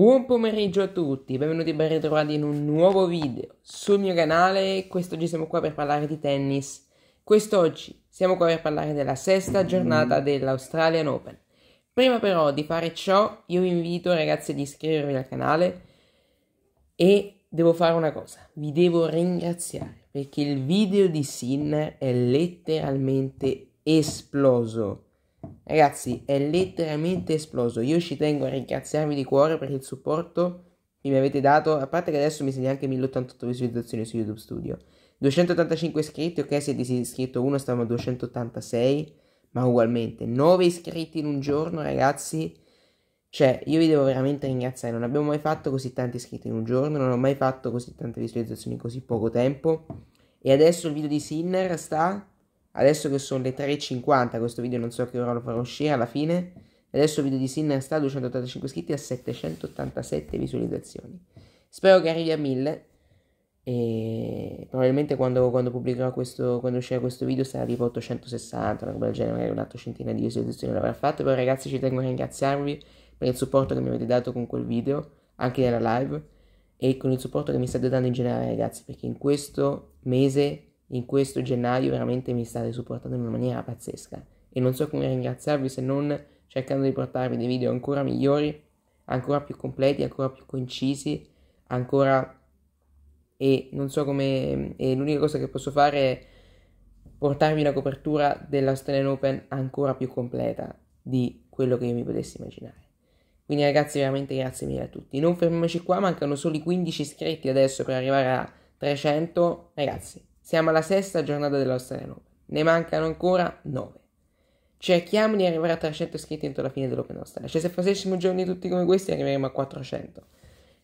Buon pomeriggio a tutti, benvenuti e ben ritrovati in un nuovo video sul mio canale. Quest'oggi siamo qua per parlare di tennis. Quest'oggi siamo qua per parlare della sesta giornata dell'Australian Open. Prima però di fare ciò, io vi invito ragazzi ad iscrivervi al canale e devo fare una cosa, vi devo ringraziare perché il video di Sinner è letteralmente esploso Ragazzi, è letteralmente esploso. Io ci tengo a ringraziarvi di cuore per il supporto che mi avete dato. A parte che adesso mi segna anche 1088 visualizzazioni su YouTube Studio. 285 iscritti, ok, se siete iscritto uno, stiamo a 286, ma ugualmente 9 iscritti in un giorno, ragazzi. Cioè, io vi devo veramente ringraziare, non abbiamo mai fatto così tanti iscritti in un giorno, non ho mai fatto così tante visualizzazioni in così poco tempo. E adesso il video di Sinner sta Adesso che sono le 3.50, questo video non so che ora lo farò uscire alla fine. Adesso il video di Sinner sta a 285 iscritti a 787 visualizzazioni. Spero che arrivi a 1000 e probabilmente quando, quando pubblicherò questo, quando uscirà questo video sarà tipo 860, una cosa del genere, magari un'altra centina di visualizzazioni l'avrà fatto. Però ragazzi ci tengo a ringraziarvi per il supporto che mi avete dato con quel video, anche nella live, e con il supporto che mi state dando in generale ragazzi, perché in questo mese in questo gennaio veramente mi state supportando in una maniera pazzesca e non so come ringraziarvi se non cercando di portarvi dei video ancora migliori, ancora più completi, ancora più concisi, ancora e non so come e l'unica cosa che posso fare è portarvi una copertura dell'Australian Open ancora più completa di quello che io mi potessi immaginare. Quindi ragazzi veramente grazie mille a tutti. Non fermiamoci qua, mancano soli 15 iscritti adesso per arrivare a 300. Ragazzi, siamo alla sesta giornata dell'Australia nostra Ne mancano ancora 9. Cerchiamo di arrivare a 300 iscritti entro la fine dell'Open Nostra. Cioè, se facessimo giorni tutti come questi, arriveremo a 400.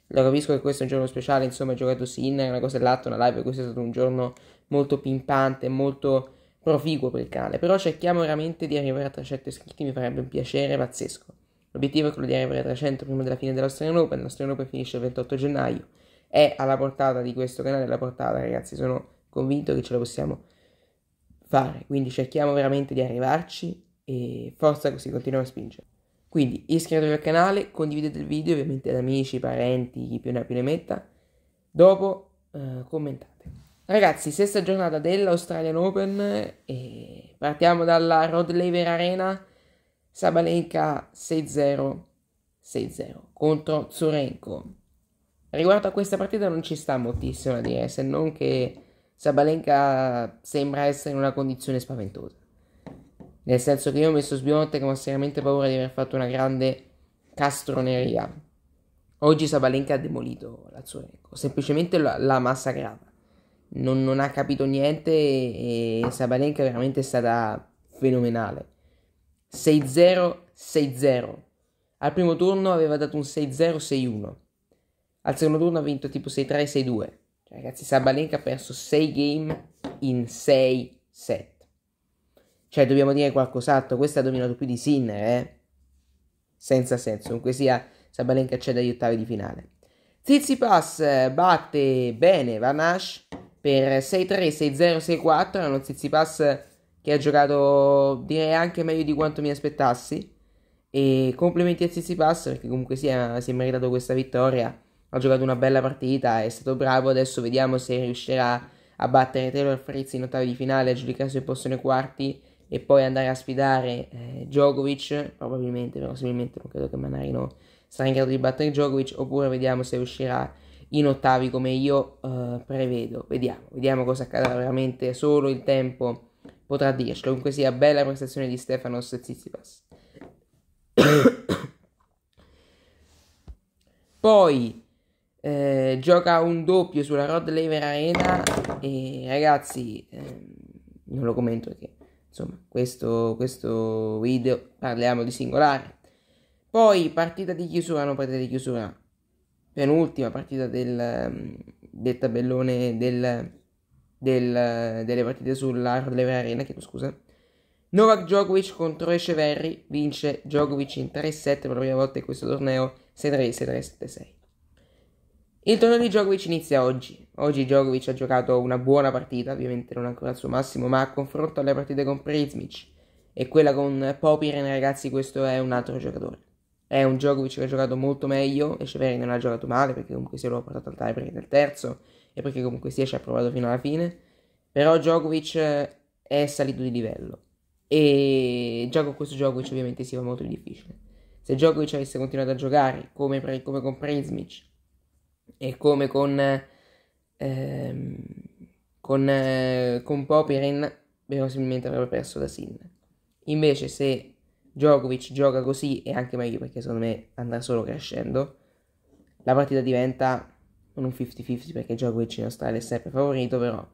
Lo capisco che questo è un giorno speciale, insomma, ho giocato Sinner, una cosa e l'altra, una live, questo è stato un giorno molto pimpante, molto proficuo per il canale. Però cerchiamo veramente di arrivare a 300 iscritti, mi farebbe un piacere pazzesco. L'obiettivo è quello di arrivare a 300 prima della fine dell'Australian Open. L'Australian Open finisce il 28 gennaio. È alla portata di questo canale, è alla portata, ragazzi, sono convinto che ce la possiamo fare, quindi cerchiamo veramente di arrivarci e forza così, continuiamo a spingere. Quindi iscrivetevi al canale, condividete il video ovviamente ad amici, parenti, chi più ne ha più ne metta, dopo eh, commentate. Ragazzi, sesta giornata dell'Australian Open e partiamo dalla Rod Laver Arena, Sabalenka 6-0, 6-0 contro Zurenko. Riguardo a questa partita non ci sta moltissimo a dire, se non che Sabalenka sembra essere in una condizione spaventosa. Nel senso che io ho messo Sbiontek ma ho seriamente paura di aver fatto una grande castroneria. Oggi Sabalenka ha demolito la Lazzurenko, semplicemente l'ha massacrata. Non, non, ha capito niente e, e Sabalenka è veramente stata fenomenale. 6-0, 6-0. Al primo turno aveva dato un 6-0, 6-1. Al secondo turno ha vinto tipo 6-3, 6-2. Cioè, ragazzi, Sabalenka ha perso 6 game in 6 set. Cioè, dobbiamo dire qualcos'altro. Questa ha dominato più di Sinner, eh? Senza senso. Comunque sia, Sabalenka c'è dagli ottavi di finale. Zizipas eh, batte bene Vanash per 6-3, 6-0, 6-4. È uno Zizipas che ha giocato, direi, anche meglio di quanto mi aspettassi. E complimenti a Zizipas perché comunque sia, si è meritato questa vittoria ha giocato una bella partita, è stato bravo, adesso vediamo se riuscirà a battere Taylor Fritz in ottavi di finale, a giudicarsi il posto nei quarti e poi andare a sfidare eh, Djokovic, probabilmente, verosimilmente non credo che Manarino sarà in grado di battere Djokovic, oppure vediamo se riuscirà in ottavi come io eh, prevedo, vediamo, vediamo cosa accadrà veramente, solo il tempo potrà dirci, comunque sia bella prestazione di Stefano Tsitsipas. poi eh, gioca un doppio sulla Rod Laver Arena e ragazzi, ehm, non lo commento perché insomma, questo, questo video parliamo di singolare. Poi partita di chiusura, non partita di chiusura, penultima partita del, ehm, del tabellone del, del, delle partite sulla Rod Laver Arena, chiedo scusa. Novak Djokovic contro Echeverry vince Djokovic in 3-7 per la prima volta in questo torneo 6-3, 6-3, 7-6. Il torneo di Djokovic inizia oggi. Oggi Djokovic ha giocato una buona partita, ovviamente non ancora al suo massimo, ma a confronto alle partite con Prismic e quella con Popiren, ragazzi, questo è un altro giocatore. È un Djokovic che ha giocato molto meglio e Severin non ha giocato male perché comunque si lo ha portato al tiebreak nel terzo e perché comunque sia ci ha provato fino alla fine. Però Djokovic è salito di livello e già con questo Djokovic ovviamente si va molto difficile. Se Djokovic avesse continuato a giocare come, come con Prismic e come con, ehm, con, eh, con Popirin verosimilmente avrebbe perso da Sin. Invece se Djokovic gioca così è anche meglio perché secondo me andrà solo crescendo, la partita diventa non un 50-50 perché Djokovic in Australia è sempre favorito, però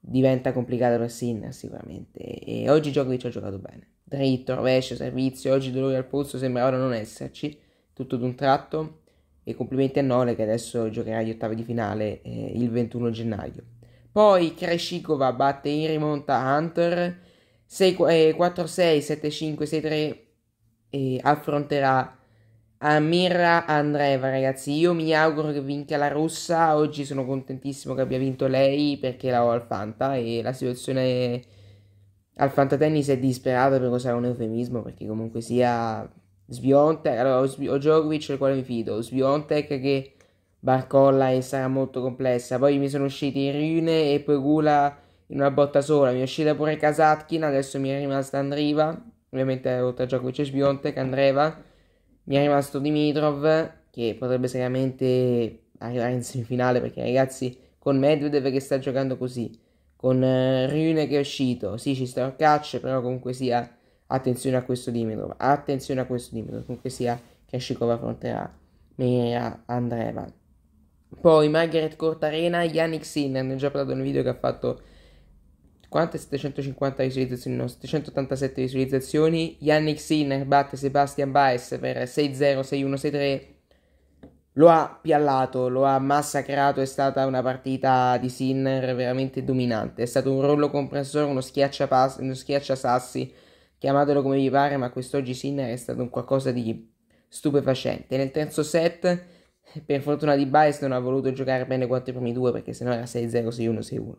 diventa complicata per Sinner sicuramente. E oggi Djokovic ha giocato bene. Dritto, rovescio, servizio, oggi dolore al polso sembravano non esserci, tutto d'un tratto e complimenti a Nole che adesso giocherà gli ottavi di finale eh, il 21 gennaio. Poi Kreshikova batte in rimonta Hunter 6, eh, 4-6, 7-5, 6-3 e affronterà Amira Andreva ragazzi. Io mi auguro che vinca la russa, oggi sono contentissimo che abbia vinto lei perché la ho al Fanta e la situazione al Fanta Tennis è disperata per usare un eufemismo perché comunque sia Sbiontek, allora ho, Sb- ho Djokovic del quale mi fido, Sbiontek che barcolla e sarà molto complessa, poi mi sono usciti Rune e poi Gula in una botta sola, mi è uscita pure Kasatkin, adesso mi è rimasta Andriva, ovviamente oltre a Djokovic e Sbiontek, Andreva, mi è rimasto Dimitrov che potrebbe seriamente arrivare in semifinale perché ragazzi con Medvedev che sta giocando così, con eh, Rune che è uscito, sì ci sta un catch però comunque sia attenzione a questo Dimitrov, attenzione a questo Dimitrov, comunque sia che Shikova affronterà Mea Andreva. Poi Margaret Cortarena, Yannick Sinner, ne ho già parlato nel video che ha fatto quante 750 visualizzazioni, no, 787 visualizzazioni. Yannick Sinner batte Sebastian Baez per 6-0, 6-1, 6-3. Lo ha piallato, lo ha massacrato, è stata una partita di Sinner veramente dominante. È stato un rollo compressore, uno schiaccia, pas- uno schiaccia sassi chiamatelo come vi pare, ma quest'oggi Sinner è stato un qualcosa di stupefacente. Nel terzo set, per fortuna di Baez, non ha voluto giocare bene quanto i primi due, perché sennò era 6-0, 6-1, 6-1.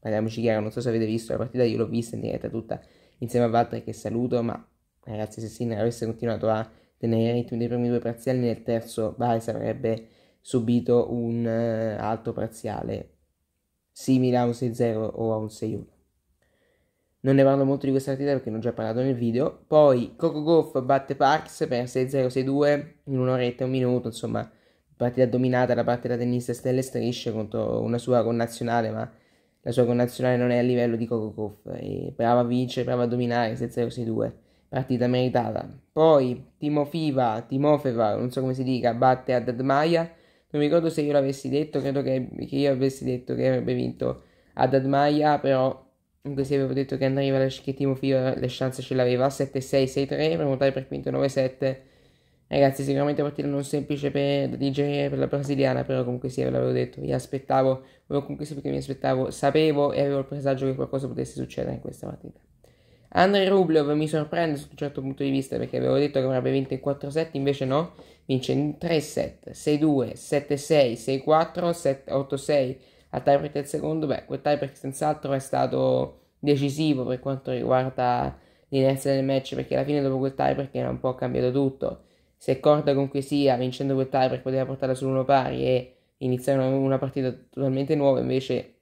Parliamoci chiaro, non so se avete visto la partita, io l'ho vista in diretta tutta insieme a Walter che saluto, ma ragazzi se Sinner avesse continuato a tenere il ritmo dei primi due parziali, nel terzo Baez avrebbe subito un eh, alto parziale simile a un 6-0 o a un 6-1 non ne parlo molto di questa partita perché non ho già parlato nel video. Poi Coco Goff batte Parks per 6-0-6-2 in un'oretta e un minuto, insomma, partita dominata da parte della tennista Stelle Strisce contro una sua connazionale, ma la sua connazionale non è a livello di Coco Goff. E brava a vincere, brava a dominare 6-0-6-2, partita meritata. Poi Timofeva, Timofeva, non so come si dica, batte a Dadmaia. Non mi ricordo se io l'avessi detto, credo che, che io avessi detto che avrebbe vinto ad Admaia, però Comunque, cui avevo detto che andava alla che Timo le chance ce l'aveva 7-6, 6-3 per montare per quinto 9-7 ragazzi sicuramente partita non semplice per digerire per la brasiliana però comunque sì ve l'avevo detto mi aspettavo avevo comunque sì perché mi aspettavo sapevo e avevo il presagio che qualcosa potesse succedere in questa partita Andrei Rublev mi sorprende su un certo punto di vista perché avevo detto che avrebbe vinto in 4-7 invece no vince in 3-7 6-2 7-6 6-4 8-6 al tiebreak del secondo, beh, quel tiebreak senz'altro è stato decisivo per quanto riguarda l'inerzia del match, perché alla fine dopo quel tiebreak era un po' cambiato tutto. Se Corda conquistia, vincendo quel tiebreak, poteva portarla sull'1 pari e iniziare una, una, partita totalmente nuova, invece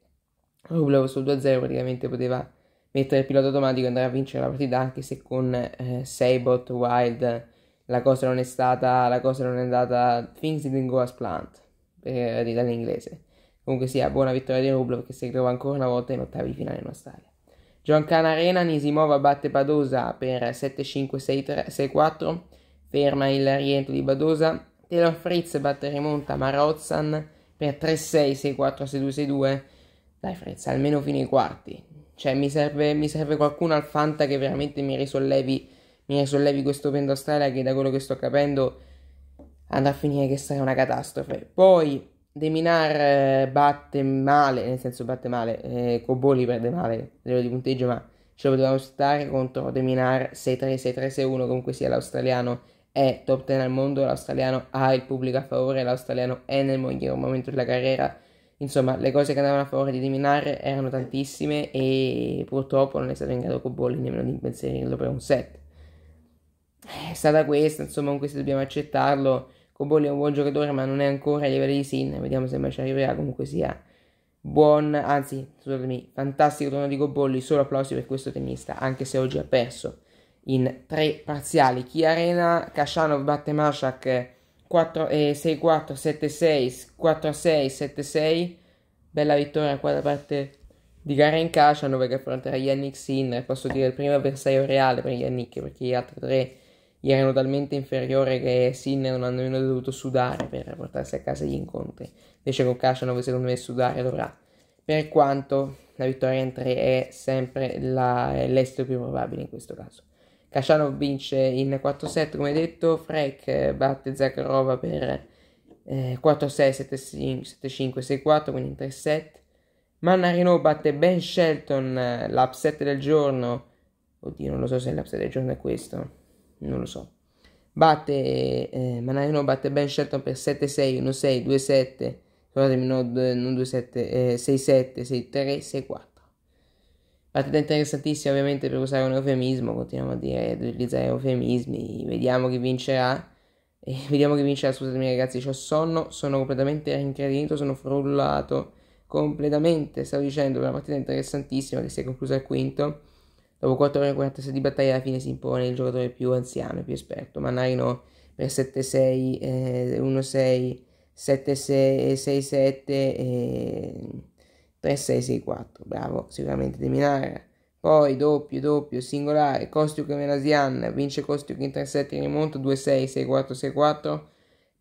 Rublev sul 2-0 praticamente poteva mettere il pilota automatico e andare a vincere la partita, anche se con eh, Seibot, Wild, la cosa non è stata, la cosa non è andata, things didn't go as planned, per dire in Comunque sia, buona vittoria di Rublev perché si ritrova ancora una volta in ottavi di finale in Australia. Giancana Arena, Nisimova batte Badosa per 7-5-6-4, ferma il rientro di Badosa. Taylor Fritz batte rimonta Marozan per 3-6-6-4-6-2-6-2. Dai Fritz, almeno fino ai quarti. Cioè mi serve, mi serve qualcuno al Fanta che veramente mi risollevi, mi risollevi questo Open d'Australia che da quello che sto capendo andrà a finire che sarà una catastrofe. Poi De Minar eh, batte male, nel senso batte male, eh, Coboli perde male a livello di punteggio, ma ce lo potevamo stare contro De Minar 6-3, 6-3, 6-1, comunque sia l'australiano è top 10 al mondo, l'australiano ha il pubblico a favore, l'australiano è nel miglior momento della carriera, insomma le cose che andavano a favore di De Minar erano tantissime e purtroppo non è stato in grado Coboli nemmeno di impensierirlo per un set. È stata questa, insomma comunque se dobbiamo accettarlo Cobolli è un buon giocatore, ma non è ancora a livello di Sin. Vediamo se mai ci arriverà. Comunque sia buon, anzi, scusatemi, fantastico torneo di Cobolli. Solo applausi per questo tennista, anche se oggi ha perso in tre parziali. Chi arena, Kashanov batte Mashak 4, eh, 6-4, 7-6, 4-6, 7-6. Bella vittoria qua da parte di Karen Kashanov che affronterà Yannick Sin, Posso dire il primo avversario reale per Yannick perché gli altri tre gli erano talmente inferiori che Sinner non hanno nemmeno dovuto sudare per portarsi a casa gli incontri. Invece con Kasanov secondo me sudare dovrà. Per quanto la vittoria in 3 è sempre la, l'esito più probabile in questo caso. Kasanov vince in 4 set come detto, Freck eh, batte Zakharova per eh, 4-6, 7-5, 6-4, quindi in 3 set. Mannarino batte Ben Shelton, eh, l'upset del giorno. Oddio, non lo so se l'upset del giorno è questo non lo so. Batte, eh, Manaino batte Ben Shelton per 7-6, 1-6, 2-7, scusatemi, no, non 2-7, eh, 6-7, 6-3, 6-4. Partita interessantissima ovviamente per usare un eufemismo, continuiamo a dire, ad eh, utilizzare eufemismi, vediamo chi vincerà. E eh, vediamo che vincerà, scusatemi ragazzi, ho sonno, sono completamente rincredito, sono frullato completamente, stavo dicendo, una partita interessantissima che si è conclusa al quinto. Dopo 4 ore e 46 di battaglia alla fine si impone il giocatore più anziano e più esperto, Mannarino per 7-6, eh, 1-6, 7-6, 6-7 e 3-6-6-4. Bravo, sicuramente De Minara. Poi doppio, doppio, singolare, Costiuk e Melasian, vince Costiuk in 3-7 in rimonto, 2-6, 6-4, 6-4.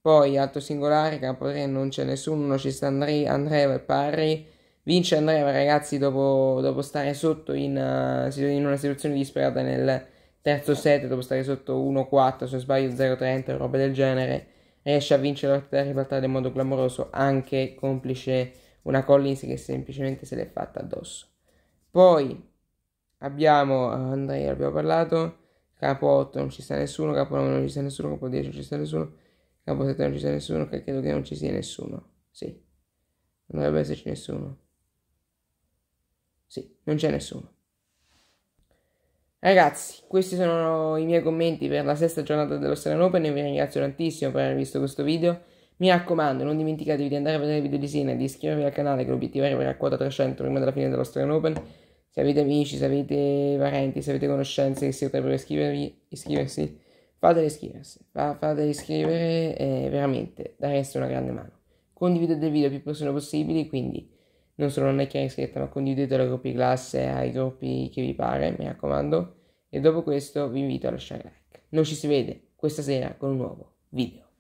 Poi alto singolare, campo 3 non c'è nessuno, non ci sta Andrei, Andreva e Parri. Vince Andreva, ragazzi, dopo, dopo stare sotto in, uh, in, una situazione disperata nel terzo set, dopo stare sotto 1-4, se sbaglio 0-30 o roba del genere, riesce a vincere la partita ribaltata in modo clamoroso, anche complice una Collins che semplicemente se l'è fatta addosso. Poi abbiamo eh, Andrea, abbiamo parlato, capo 8 non ci sta nessuno, capo 9 non ci sta nessuno, capo 10 non ci sta nessuno, capo 7 non ci sta nessuno, credo che non ci sia nessuno, sì, non dovrebbe esserci nessuno. Sì, non c'è nessuno. Ragazzi, questi sono i miei commenti per la sesta giornata dello dell'Australian Open e vi ringrazio tantissimo per aver visto questo video. Mi raccomando, non dimenticatevi di andare a vedere i video di Siena e di iscrivervi al canale che l'obiettivo è arrivare a quota 300 prima della fine dello dell'Australian Open. Se avete amici, se avete parenti, se avete conoscenze che si potrebbero iscriversi, fateli iscriversi, Fa, fateli iscrivere, e eh, veramente dareste una grande mano. Condividete il video più persone possibile, quindi non solo non è che è iscritta, ma condividete la gruppi classe, ai gruppi che vi pare, mi raccomando. E dopo questo vi invito a lasciare like. Noi ci si vede questa sera con un nuovo video.